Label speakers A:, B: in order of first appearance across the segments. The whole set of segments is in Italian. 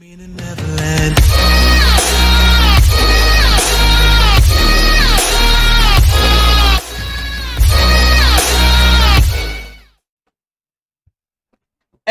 A: me never.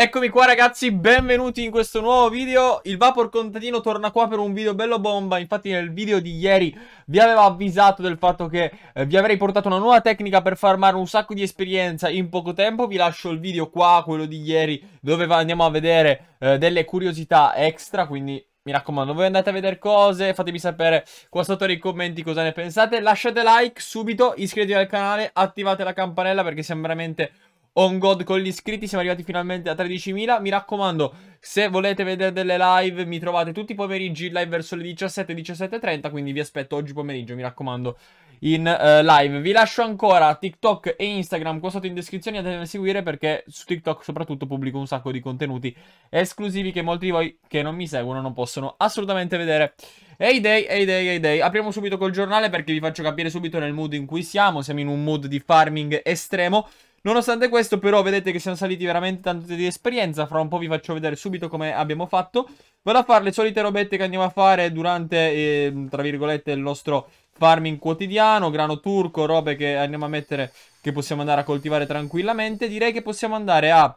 A: Eccomi qua ragazzi, benvenuti in questo nuovo video Il Vapor Contadino torna qua per un video bello bomba Infatti nel video di ieri vi avevo avvisato del fatto che eh, vi avrei portato una nuova tecnica per farmare un sacco di esperienza in poco tempo Vi lascio il video qua, quello di ieri, dove andiamo a vedere eh, delle curiosità extra Quindi mi raccomando, voi andate a vedere cose, fatemi sapere qua sotto nei commenti cosa ne pensate. Lasciate like subito, iscrivetevi al canale, attivate la campanella perché siamo veramente on oh god con gli iscritti siamo arrivati finalmente a 13.000 mi raccomando se volete vedere delle live mi trovate tutti i pomeriggi live verso le 17 17.30 quindi vi aspetto oggi pomeriggio mi raccomando in uh, live vi lascio ancora TikTok e Instagram qua sotto in descrizione andate a seguire perché su TikTok soprattutto pubblico un sacco di contenuti esclusivi che molti di voi che non mi seguono non possono assolutamente vedere Ehi day, hey day, ehi day. Apriamo subito col giornale perché vi faccio capire subito nel mood in cui siamo. Siamo in un mood di farming estremo. Nonostante questo però vedete che siamo saliti veramente tanto di esperienza Fra un po' vi faccio vedere subito come abbiamo fatto Vado a fare le solite robette che andiamo a fare durante, eh, tra virgolette, il nostro farming quotidiano Grano turco, robe che andiamo a mettere, che possiamo andare a coltivare tranquillamente Direi che possiamo andare a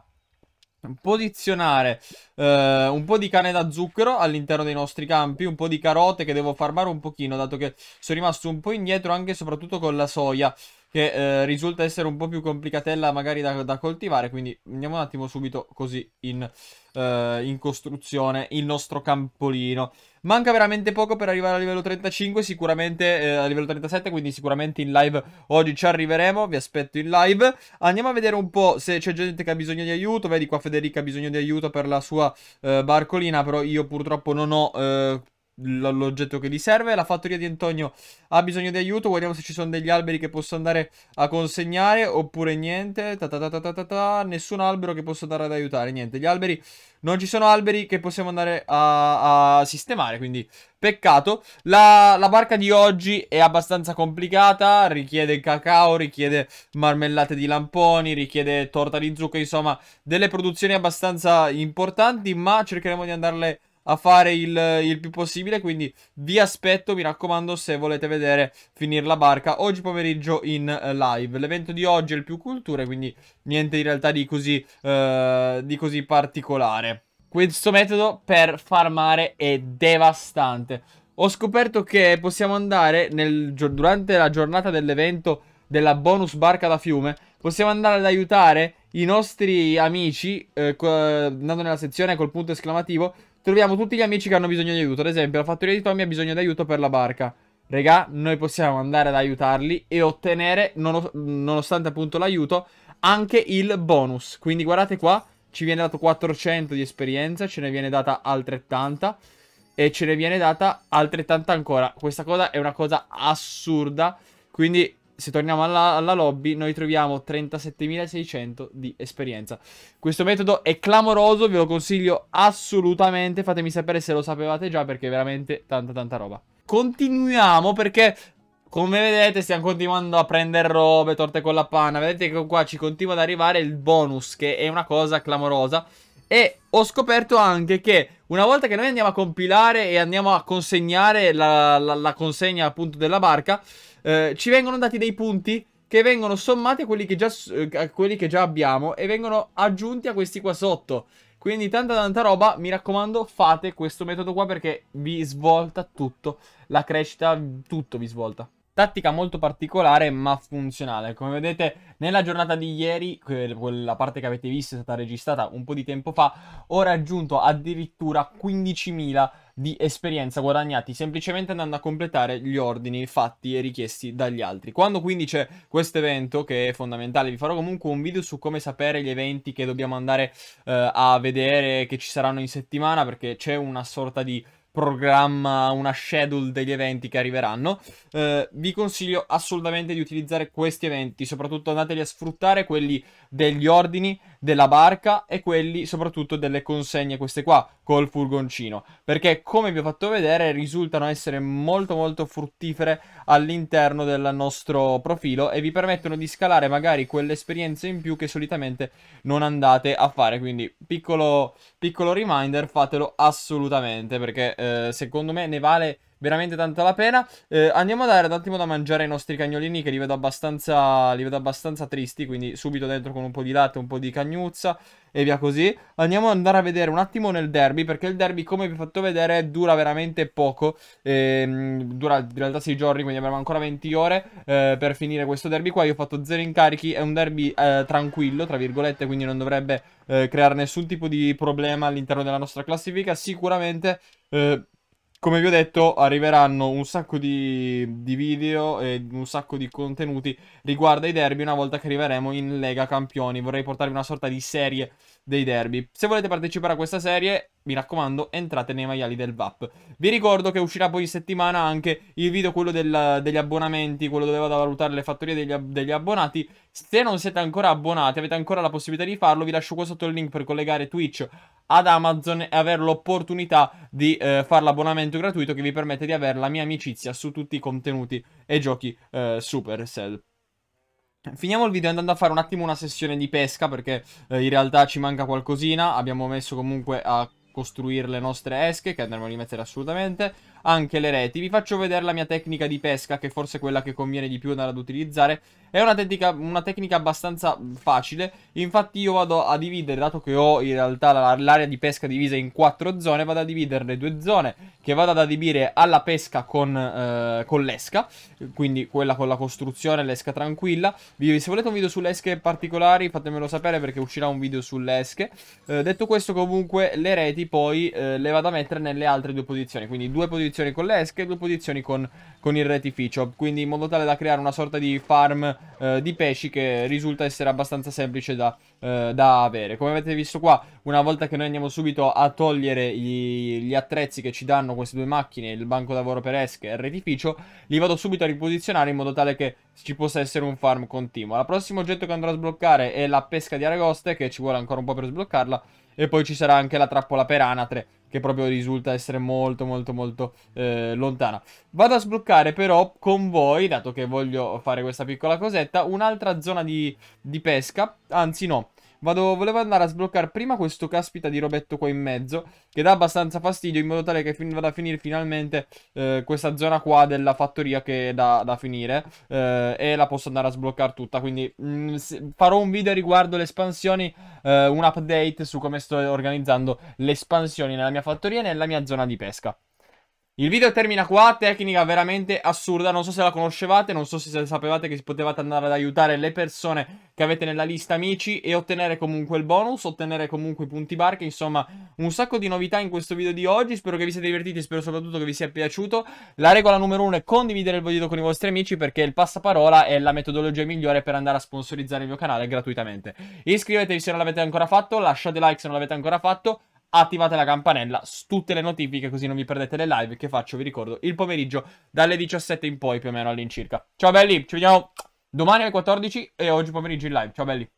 A: posizionare eh, un po' di cane da zucchero all'interno dei nostri campi, un po' di carote che devo farmare un pochino dato che sono rimasto un po' indietro anche e soprattutto con la soia che eh, risulta essere un po' più complicatella magari da, da, coltivare, quindi andiamo un attimo subito così in, eh, in costruzione il nostro campolino. Manca veramente poco per arrivare a livello 35, sicuramente eh, a livello 37, quindi sicuramente in live oggi ci arriveremo, vi aspetto in live. Andiamo a vedere un po' se c'è gente che ha bisogno di aiuto, vedi qua Federica ha bisogno di aiuto per la sua eh, barcolina, però io purtroppo non ho... Eh, l'oggetto che gli serve. La fattoria di Antonio ha bisogno di aiuto. Guardiamo se ci sono degli alberi che posso andare a consegnare oppure niente. Ta ta ta Nessun albero che posso andare ad aiutare. Niente, gli alberi non ci sono alberi che possiamo andare a, a sistemare, quindi peccato. La, la, barca di oggi è abbastanza complicata, richiede cacao, richiede marmellate di lamponi, richiede torta di zucchero, insomma delle produzioni abbastanza importanti, ma cercheremo di andarle a fare il, il, più possibile. Quindi vi aspetto, mi raccomando, se volete vedere finire la barca oggi pomeriggio in eh, live. L'evento di oggi è il più culture, quindi niente in realtà di così, eh, di così particolare. Questo metodo per farmare è devastante. Ho scoperto che possiamo andare nel, durante la giornata dell'evento della bonus barca da fiume. Possiamo andare ad aiutare i nostri amici eh, andando nella sezione col punto esclamativo Troviamo tutti gli amici che hanno bisogno di aiuto. Ad esempio, la fattoria di Tommy ha bisogno di aiuto per la barca. Regà, noi possiamo andare ad aiutarli e ottenere, nonostante appunto l'aiuto, anche il bonus. Quindi guardate qua, ci viene dato 400 di esperienza, ce ne viene data altrettanta e ce ne viene data altrettanta ancora. Questa cosa è una cosa assurda, quindi se torniamo alla, alla, lobby, noi troviamo 37.600 di esperienza. Questo metodo è clamoroso, ve lo consiglio assolutamente. Fatemi sapere se lo sapevate già, perché è veramente tanta tanta roba. Continuiamo, perché come vedete stiamo continuando a prendere robe, torte con la panna. Vedete che qua ci continua ad arrivare il bonus, che è una cosa clamorosa. E ho scoperto anche che una volta che noi andiamo a compilare e andiamo a consegnare la, la, la consegna appunto della barca, eh, ci vengono dati dei punti che vengono sommati a quelli che, già, eh, a quelli che già abbiamo e vengono aggiunti a questi qua sotto. Quindi tanta tanta roba, mi raccomando fate questo metodo qua perché vi svolta tutto, la crescita, tutto vi svolta. Tattica molto particolare ma funzionale. Come vedete nella giornata di ieri, quella parte che avete visto è stata registrata un po' di tempo fa, ho raggiunto addirittura 15.000 di esperienza guadagnati semplicemente andando a completare gli ordini fatti e richiesti dagli altri. Quando quindi c'è questo evento che è fondamentale, vi farò comunque un video su come sapere gli eventi che dobbiamo andare eh, a vedere che ci saranno in settimana perché c'è una sorta di programma, una schedule degli eventi che arriveranno. Eh, vi consiglio assolutamente di utilizzare questi eventi, soprattutto andateli a sfruttare quelli degli ordini della barca e quelli soprattutto delle consegne queste qua col furgoncino perché come vi ho fatto vedere risultano essere molto molto fruttifere all'interno del nostro profilo e vi permettono di scalare magari quelle esperienze in più che solitamente non andate a fare quindi piccolo, piccolo reminder fatelo assolutamente perché eh, secondo me ne vale veramente tanto la pena. Eh, andiamo a dare un attimo da mangiare ai nostri cagnolini che li vedo, li vedo abbastanza, tristi, quindi subito dentro con un po' di latte, un po' di cagnuzza e via così. Andiamo ad andare a vedere un attimo nel derby, perché il derby, come vi ho fatto vedere, dura veramente poco. Ehm, dura in realtà 6 giorni, quindi abbiamo ancora 20 ore eh, per finire questo derby qua. Io ho fatto 0 incarichi, è un derby eh, tranquillo, tra virgolette, quindi non dovrebbe eh, creare nessun tipo di problema all'interno della nostra classifica. Sicuramente... Eh, come vi ho detto, arriveranno un sacco di, di, video e un sacco di contenuti riguardo ai derby una volta che arriveremo in Lega Campioni. Vorrei portarvi una sorta di serie dei derby. Se volete partecipare a questa serie, mi raccomando, entrate nei maiali del VAP. Vi ricordo che uscirà poi in settimana anche il video, quello del, degli abbonamenti, quello dove vado a valutare le fattorie degli, degli, abbonati. Se non siete ancora abbonati, avete ancora la possibilità di farlo, vi lascio qua sotto il link per collegare Twitch ad Amazon e avere l'opportunità di eh, fare l'abbonamento gratuito che vi permette di avere la mia amicizia su tutti i contenuti e giochi eh, Supercell. Finiamo il video andando a fare un attimo una sessione di pesca perché eh, in realtà ci manca qualcosina, abbiamo messo comunque a costruire le nostre esche che andremo a rimettere assolutamente anche le reti. Vi faccio vedere la mia tecnica di pesca, che forse è quella che conviene di più andare ad utilizzare. È una tecnica, una tecnica abbastanza facile, infatti io vado a dividere, dato che ho in realtà l'area di pesca divisa in quattro zone, vado a dividere le due zone che vado ad adibire alla pesca con, eh, con l'esca, quindi quella con la costruzione, l'esca tranquilla. se volete un video sulle esche particolari fatemelo sapere perché uscirà un video sulle esche. Eh, detto questo comunque le reti poi eh, le vado a mettere nelle altre due posizioni, quindi due posizioni posizioni con le esche e due posizioni con, con, il retificio. Quindi in modo tale da creare una sorta di farm eh, di pesci che risulta essere abbastanza semplice da, eh, da, avere. Come avete visto qua, una volta che noi andiamo subito a togliere gli, gli attrezzi che ci danno queste due macchine, il banco lavoro per esche e il retificio, li vado subito a riposizionare in modo tale che ci possa essere un farm continuo. La prossima oggetto che andrò a sbloccare è la pesca di aragoste, che ci vuole ancora un po' per sbloccarla, e poi ci sarà anche la trappola per anatre, che proprio risulta essere molto molto molto eh, lontana. Vado a sbloccare però con voi, dato che voglio fare questa piccola cosetta, un'altra zona di, di pesca, anzi no, Vado, volevo andare a sbloccare prima questo caspita di robetto qua in mezzo, che dà abbastanza fastidio, in modo tale che fin vada a finire finalmente eh, questa zona qua della fattoria che è da, da finire, eh, e la posso andare a sbloccare tutta, quindi mh, mm, farò un video riguardo le espansioni, eh, un update su come sto organizzando le espansioni nella mia fattoria e nella mia zona di pesca. Il video termina qua, tecnica veramente assurda, non so se la conoscevate, non so se sapevate che potevate andare ad aiutare le persone che avete nella lista amici e ottenere comunque il bonus, ottenere comunque i punti barca, insomma un sacco di novità in questo video di oggi, spero che vi siate divertiti, spero soprattutto che vi sia piaciuto. La regola numero uno è condividere il video con i vostri amici perché il passaparola è la metodologia migliore per andare a sponsorizzare il mio canale gratuitamente. Iscrivetevi se non l'avete ancora fatto, lasciate like se non l'avete ancora fatto, attivate la campanella su tutte le notifiche così non vi perdete le live che faccio, vi ricordo, il pomeriggio dalle 17 in poi più o meno all'incirca. Ciao belli, ci vediamo domani alle 14 e oggi pomeriggio in live. Ciao belli.